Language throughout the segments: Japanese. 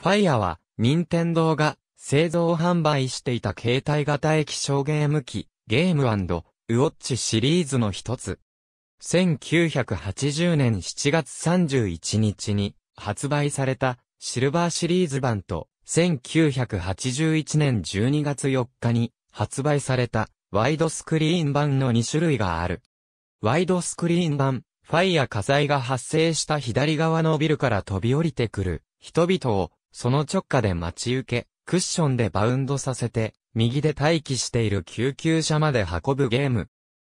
ファイアは、任天堂が製造販売していた携帯型液晶ゲーム機、ゲームウォッチシリーズの一つ。1980年7月31日に発売されたシルバーシリーズ版と、1981年12月4日に発売されたワイドスクリーン版の2種類がある。ワイドスクリーン版、ファイア火災が発生した左側のビルから飛び降りてくる人々をその直下で待ち受け、クッションでバウンドさせて、右で待機している救急車まで運ぶゲーム。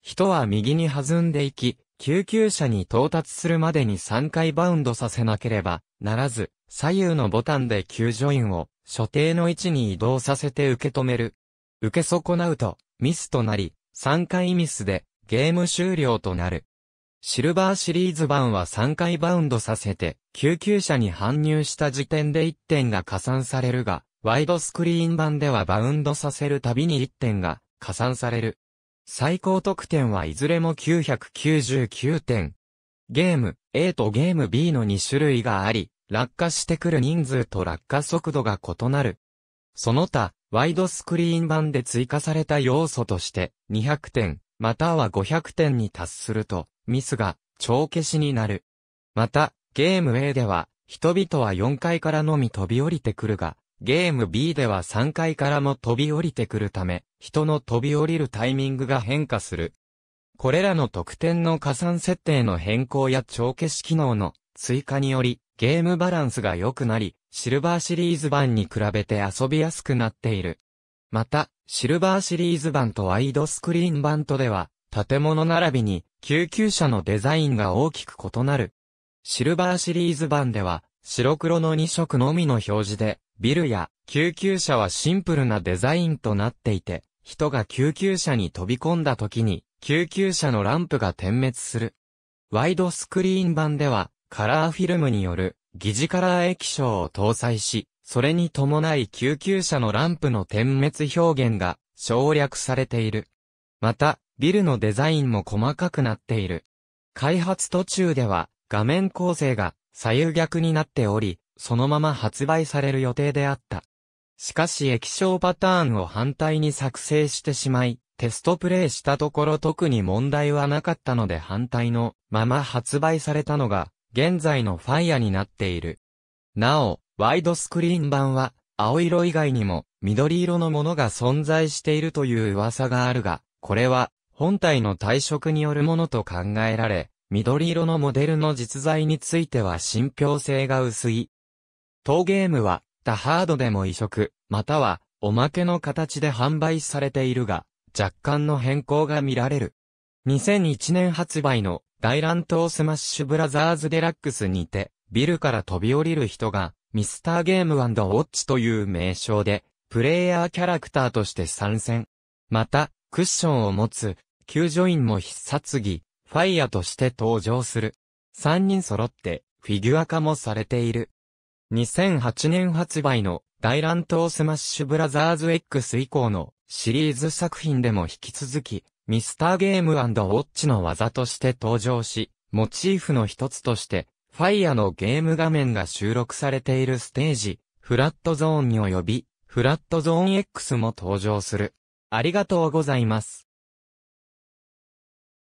人は右に弾んでいき、救急車に到達するまでに3回バウンドさせなければならず、左右のボタンで救助員を所定の位置に移動させて受け止める。受け損なうとミスとなり、3回ミスでゲーム終了となる。シルバーシリーズ版は3回バウンドさせて、救急車に搬入した時点で1点が加算されるが、ワイドスクリーン版ではバウンドさせるたびに1点が加算される。最高得点はいずれも999点。ゲーム A とゲーム B の2種類があり、落下してくる人数と落下速度が異なる。その他、ワイドスクリーン版で追加された要素として、200点、または500点に達すると、ミスが帳消しになる。また、ゲーム A では、人々は4階からのみ飛び降りてくるが、ゲーム B では3階からも飛び降りてくるため、人の飛び降りるタイミングが変化する。これらの得点の加算設定の変更や帳消し機能の追加により、ゲームバランスが良くなり、シルバーシリーズ版に比べて遊びやすくなっている。また、シルバーシリーズ版とワイドスクリーン版とでは、建物並びに救急車のデザインが大きく異なる。シルバーシリーズ版では白黒の2色のみの表示で、ビルや救急車はシンプルなデザインとなっていて、人が救急車に飛び込んだ時に救急車のランプが点滅する。ワイドスクリーン版ではカラーフィルムによる疑似カラー液晶を搭載し、それに伴い救急車のランプの点滅表現が省略されている。また、ビルのデザインも細かくなっている。開発途中では、画面構成が左右逆になっており、そのまま発売される予定であった。しかし液晶パターンを反対に作成してしまい、テストプレイしたところ特に問題はなかったので反対のまま発売されたのが、現在のファイアになっている。なお、ワイドスクリーン版は、青色以外にも緑色のものが存在しているという噂があるが、これは本体の退色によるものと考えられ、緑色のモデルの実在については信憑性が薄い。当ゲームは、ダハードでも移植、または、おまけの形で販売されているが、若干の変更が見られる。2001年発売の、大乱闘スマッシュブラザーズデラックスにて、ビルから飛び降りる人が、ミスターゲームウォッチという名称で、プレイヤーキャラクターとして参戦。また、クッションを持つ、救助員も必殺技、ファイヤとして登場する。3人揃って、フィギュア化もされている。2008年発売の、大乱闘スマッシュブラザーズ X 以降の、シリーズ作品でも引き続き、ミスターゲームウォッチの技として登場し、モチーフの一つとして、ファイアのゲーム画面が収録されているステージ、フラットゾーンに及び、フラットゾーン X も登場する。ありがとうございます。